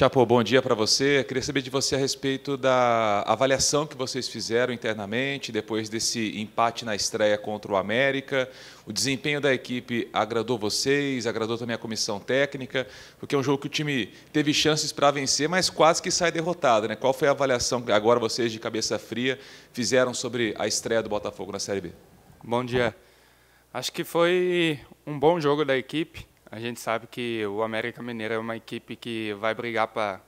Chapo, bom dia para você. Queria saber de você a respeito da avaliação que vocês fizeram internamente depois desse empate na estreia contra o América. O desempenho da equipe agradou vocês, agradou também a comissão técnica, porque é um jogo que o time teve chances para vencer, mas quase que sai derrotado. Né? Qual foi a avaliação que agora vocês, de cabeça fria, fizeram sobre a estreia do Botafogo na Série B? Bom dia. Acho que foi um bom jogo da equipe. A gente sabe que o América Mineiro é uma equipe que vai brigar para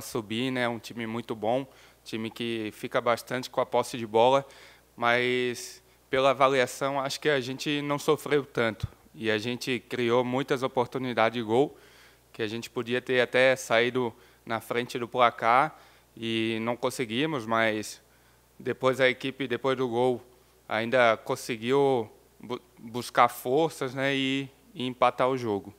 subir, né? É um time muito bom, time que fica bastante com a posse de bola, mas pela avaliação acho que a gente não sofreu tanto e a gente criou muitas oportunidades de gol que a gente podia ter até saído na frente do placar e não conseguimos, mas depois a equipe depois do gol ainda conseguiu buscar forças, né? E e empatar o jogo.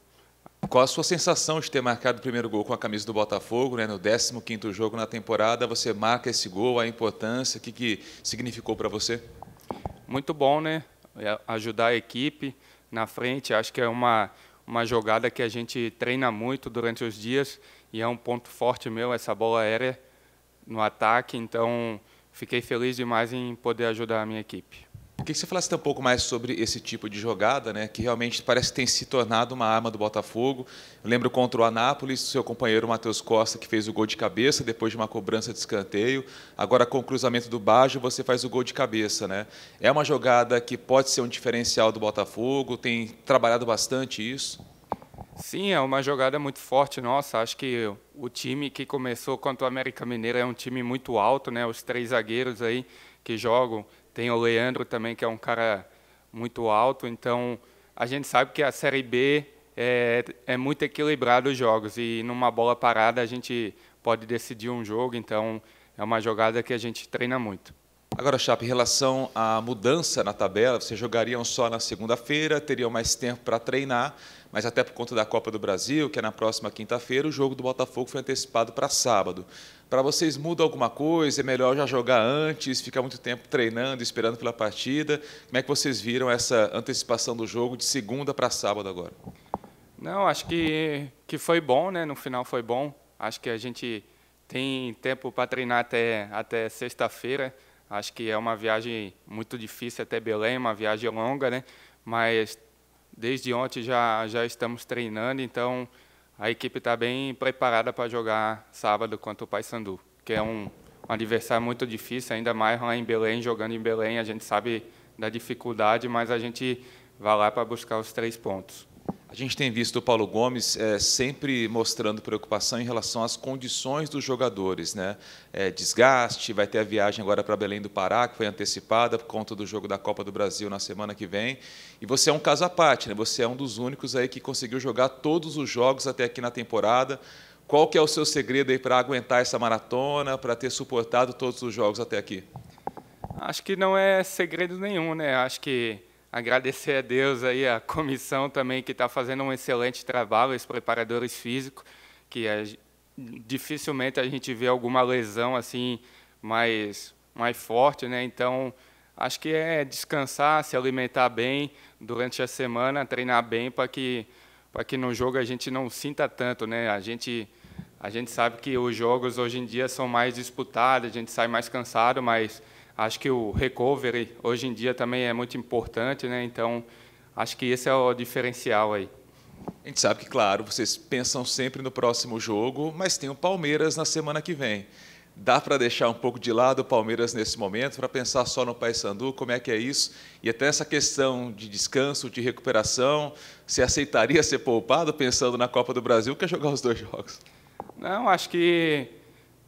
Qual a sua sensação de ter marcado o primeiro gol com a camisa do Botafogo, né? no 15º jogo na temporada, você marca esse gol, a importância, o que, que significou para você? Muito bom, né? É, ajudar a equipe na frente, acho que é uma, uma jogada que a gente treina muito durante os dias e é um ponto forte meu, essa bola aérea no ataque, então fiquei feliz demais em poder ajudar a minha equipe. Queria que você falasse um pouco mais sobre esse tipo de jogada, né, que realmente parece que tem se tornado uma arma do Botafogo. Eu lembro contra o Anápolis, seu companheiro Matheus Costa, que fez o gol de cabeça depois de uma cobrança de escanteio. Agora, com o cruzamento do Bajo, você faz o gol de cabeça. Né? É uma jogada que pode ser um diferencial do Botafogo, tem trabalhado bastante isso. Sim, é uma jogada muito forte nossa. Acho que o time que começou contra o América Mineiro é um time muito alto, né? Os três zagueiros aí que jogam tem o Leandro também, que é um cara muito alto. Então, a gente sabe que a Série B é, é muito equilibrado os jogos. E numa bola parada, a gente pode decidir um jogo. Então, é uma jogada que a gente treina muito. Agora, Chape, em relação à mudança na tabela, vocês jogariam só na segunda-feira, teriam mais tempo para treinar, mas até por conta da Copa do Brasil, que é na próxima quinta-feira, o jogo do Botafogo foi antecipado para sábado. Para vocês muda alguma coisa? É melhor já jogar antes, ficar muito tempo treinando, esperando pela partida? Como é que vocês viram essa antecipação do jogo de segunda para sábado agora? Não, acho que, que foi bom, né? No final foi bom. Acho que a gente tem tempo para treinar até, até sexta-feira. Acho que é uma viagem muito difícil até Belém, uma viagem longa, né? Mas desde ontem já já estamos treinando, então a equipe está bem preparada para jogar sábado contra o Paysandu, que é um, um adversário muito difícil, ainda mais lá em Belém, jogando em Belém, a gente sabe da dificuldade, mas a gente vai lá para buscar os três pontos. A gente tem visto o Paulo Gomes é, sempre mostrando preocupação em relação às condições dos jogadores. Né? É, desgaste, vai ter a viagem agora para Belém do Pará, que foi antecipada por conta do jogo da Copa do Brasil na semana que vem. E você é um caso à parte, né? você é um dos únicos aí que conseguiu jogar todos os jogos até aqui na temporada. Qual que é o seu segredo aí para aguentar essa maratona, para ter suportado todos os jogos até aqui? Acho que não é segredo nenhum, né? Acho que Agradecer a Deus aí a comissão também que está fazendo um excelente trabalho, os preparadores físicos, que dificilmente a gente vê alguma lesão assim mais mais forte, né? Então acho que é descansar, se alimentar bem durante a semana, treinar bem para que para que no jogo a gente não sinta tanto, né? A gente a gente sabe que os jogos hoje em dia são mais disputados, a gente sai mais cansado, mas Acho que o recovery hoje em dia também é muito importante, né? Então, acho que esse é o diferencial aí. A gente sabe que, claro, vocês pensam sempre no próximo jogo, mas tem o Palmeiras na semana que vem. Dá para deixar um pouco de lado o Palmeiras nesse momento para pensar só no Paysandu, como é que é isso? E até essa questão de descanso, de recuperação, se aceitaria ser poupado pensando na Copa do Brasil, que é jogar os dois jogos? Não, acho que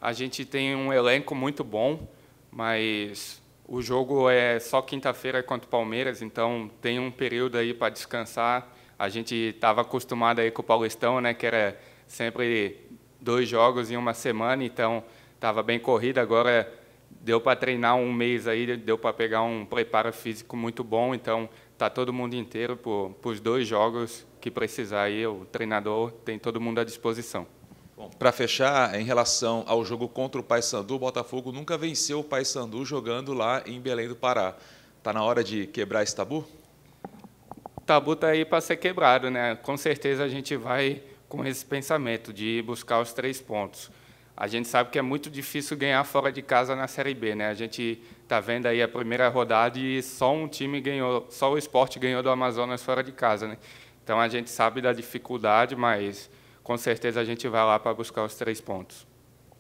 a gente tem um elenco muito bom mas o jogo é só quinta-feira contra o Palmeiras, então tem um período aí para descansar. A gente estava acostumado aí com o Paulistão, né, que era sempre dois jogos em uma semana, então estava bem corrido. Agora deu para treinar um mês aí, deu para pegar um preparo físico muito bom, então tá todo mundo inteiro para os dois jogos que precisar aí, o treinador tem todo mundo à disposição. Bom, para fechar, em relação ao jogo contra o Paysandu, o Botafogo nunca venceu o Paysandu jogando lá em Belém do Pará. Está na hora de quebrar esse tabu? O tabu está aí para ser quebrado, né? Com certeza a gente vai com esse pensamento de buscar os três pontos. A gente sabe que é muito difícil ganhar fora de casa na Série B, né? A gente está vendo aí a primeira rodada e só um time ganhou, só o esporte ganhou do Amazonas fora de casa, né? Então a gente sabe da dificuldade, mas com certeza a gente vai lá para buscar os três pontos.